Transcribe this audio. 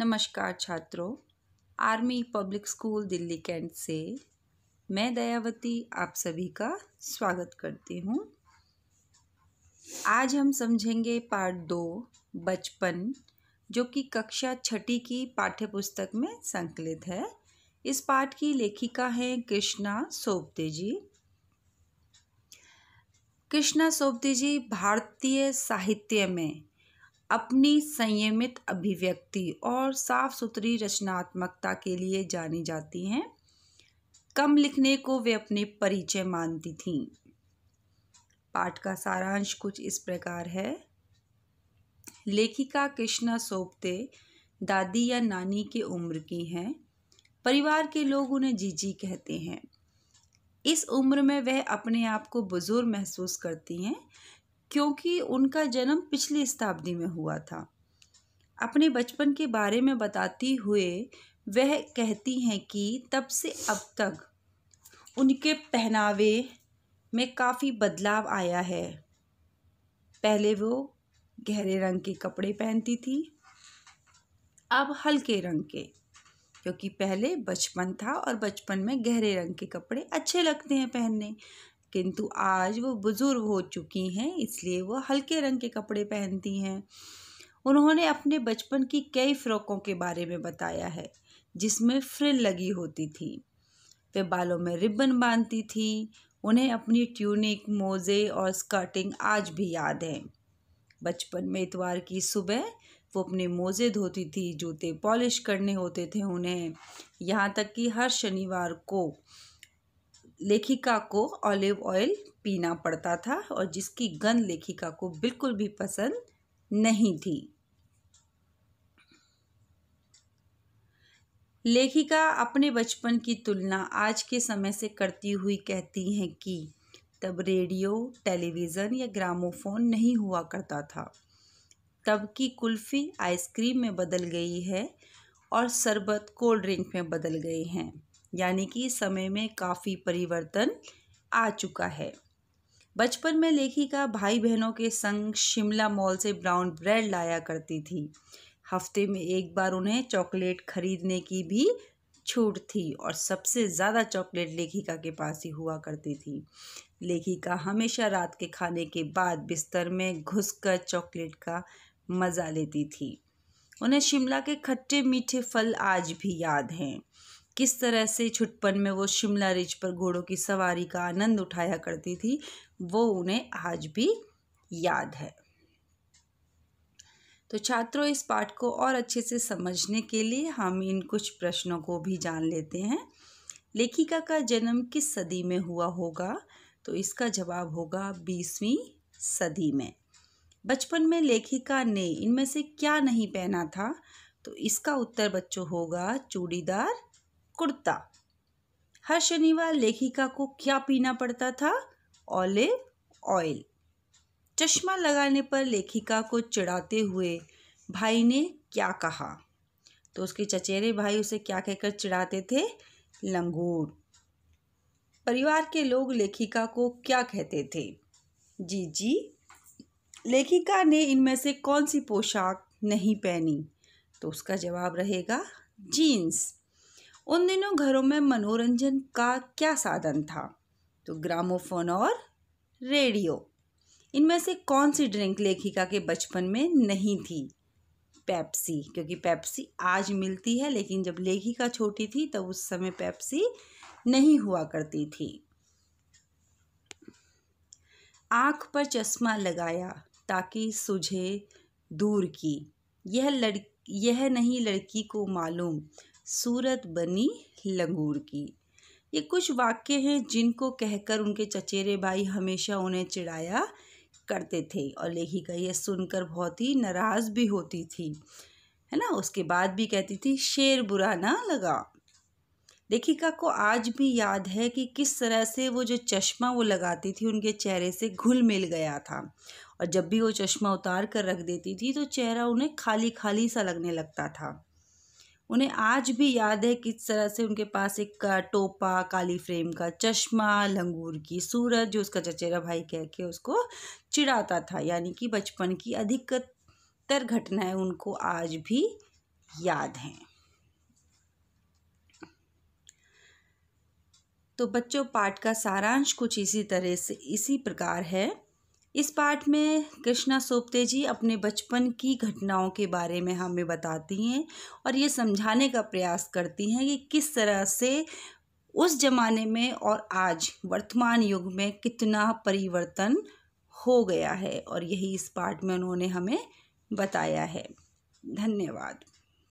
नमस्कार छात्रों army public school Delhi cantt से मैं दयावती आप सभी का स्वागत करती हूँ आज हम समझेंगे पार्ट दो बचपन जो कि कक्षा छठी की पाठ्य पुस्तक में संकलित है इस पाठ की लेखिका हैं कृष्णा सोपते जी कृष्णा सोपते जी भारतीय साहित्य में अपनी संयमित अभिव्यक्ति और साफ सुथरी रचनात्मकता के लिए जानी जाती हैं कम लिखने को वे अपने परिचय मानती थीं पाठ का सारांश कुछ इस प्रकार है लेखिका कृष्णा सोपते दादी या नानी के उम्र की हैं परिवार के लोग उन्हें जीजी कहते हैं इस उम्र में वह अपने आप को बुज़ुर्ग महसूस करती हैं क्योंकि उनका जन्म पिछली शताब्दी में हुआ था अपने बचपन के बारे में बताती हुए वह कहती हैं कि तब से अब तक उनके पहनावे में काफ़ी बदलाव आया है पहले वो गहरे रंग के कपड़े पहनती थी अब हल्के रंग के क्योंकि पहले बचपन था और बचपन में गहरे रंग के कपड़े अच्छे लगते हैं पहनने किंतु आज वो बुज़ुर्ग हो चुकी हैं इसलिए वो हल्के रंग के कपड़े पहनती हैं उन्होंने अपने बचपन की कई फ़्रॉकों के बारे में बताया है जिसमें फ्रिल लगी होती थी वे बालों में रिबन बांधती थी उन्हें अपनी ट्यूनिक मोज़े और स्कर्टिंग आज भी याद है बचपन में इतवार की सुबह वो अपने मोज़े धोती थी जूते पॉलिश करने होते थे उन्हें यहाँ तक कि हर शनिवार को लेखिका को ऑलिव ऑयल पीना पड़ता था और जिसकी गंध लेखिका को बिल्कुल भी पसंद नहीं थी लेखिका अपने बचपन की तुलना आज के समय से करती हुई कहती हैं कि तब रेडियो टेलीविज़न या ग्रामोफोन नहीं हुआ करता था तब की कुल्फ़ी आइसक्रीम में बदल गई है और शरबत कोल्ड ड्रिंक में बदल गए हैं यानी कि समय में काफ़ी परिवर्तन आ चुका है बचपन में लेखिका भाई बहनों के संग शिमला मॉल से ब्राउन ब्रेड लाया करती थी हफ्ते में एक बार उन्हें चॉकलेट खरीदने की भी छूट थी और सबसे ज़्यादा चॉकलेट लेखिका के पास ही हुआ करती थी लेखिका हमेशा रात के खाने के बाद बिस्तर में घुसकर चॉकलेट का मज़ा लेती थी उन्हें शिमला के खट्टे मीठे फल आज भी याद हैं किस तरह से छुटपन में वो शिमला रिज पर घोड़ों की सवारी का आनंद उठाया करती थी वो उन्हें आज भी याद है तो छात्रों इस पाठ को और अच्छे से समझने के लिए हम इन कुछ प्रश्नों को भी जान लेते हैं लेखिका का जन्म किस सदी में हुआ होगा तो इसका जवाब होगा बीसवीं सदी में बचपन में लेखिका ने इनमें से क्या नहीं पहना था तो इसका उत्तर बच्चों होगा चूड़ीदार कुर्ता हर शनिवार लेखिका को क्या पीना पड़ता था ऑलिव ऑयल चश्मा लगाने पर लेखिका को चिढ़ाते हुए भाई ने क्या कहा तो उसके चचेरे भाई उसे क्या कहकर चिढ़ाते थे लंगूर परिवार के लोग लेखिका को क्या कहते थे जी जी लेखिका ने इनमें से कौन सी पोशाक नहीं पहनी तो उसका जवाब रहेगा जीन्स उन दिनों घरों में मनोरंजन का क्या साधन था तो ग्रामोफोन और रेडियो इनमें से कौन सी ड्रिंक लेखिका के बचपन में नहीं थी पेप्सी क्योंकि पेप्सी आज मिलती है लेकिन जब लेखिका छोटी थी तब तो उस समय पेप्सी नहीं हुआ करती थी आँख पर चश्मा लगाया ताकि सुझे दूर की यह लड़ यह नहीं लड़की को मालूम सूरत बनी लंगूर की ये कुछ वाक्य हैं जिनको कहकर उनके चचेरे भाई हमेशा उन्हें चिढ़ाया करते थे और लेखिका यह सुनकर बहुत ही नाराज़ भी होती थी है ना उसके बाद भी कहती थी शेर बुरा ना लगा लेखिका को आज भी याद है कि किस तरह से वो जो चश्मा वो लगाती थी उनके चेहरे से घुल मिल गया था और जब भी वो चश्मा उतार कर रख देती थी तो चेहरा उन्हें खाली खाली सा लगने लगता था उन्हें आज भी याद है किस तरह से उनके पास एक टोपा काली फ्रेम का चश्मा लंगूर की सूरज जो उसका चचेरा भाई कह के उसको चिढ़ाता था यानी कि बचपन की अधिकतर घटनाएं उनको आज भी याद हैं तो बच्चों पाठ का सारांश कुछ इसी तरह से इसी प्रकार है इस पाठ में कृष्णा सोपते जी अपने बचपन की घटनाओं के बारे में हमें बताती हैं और ये समझाने का प्रयास करती हैं कि किस तरह से उस जमाने में और आज वर्तमान युग में कितना परिवर्तन हो गया है और यही इस पाठ में उन्होंने हमें बताया है धन्यवाद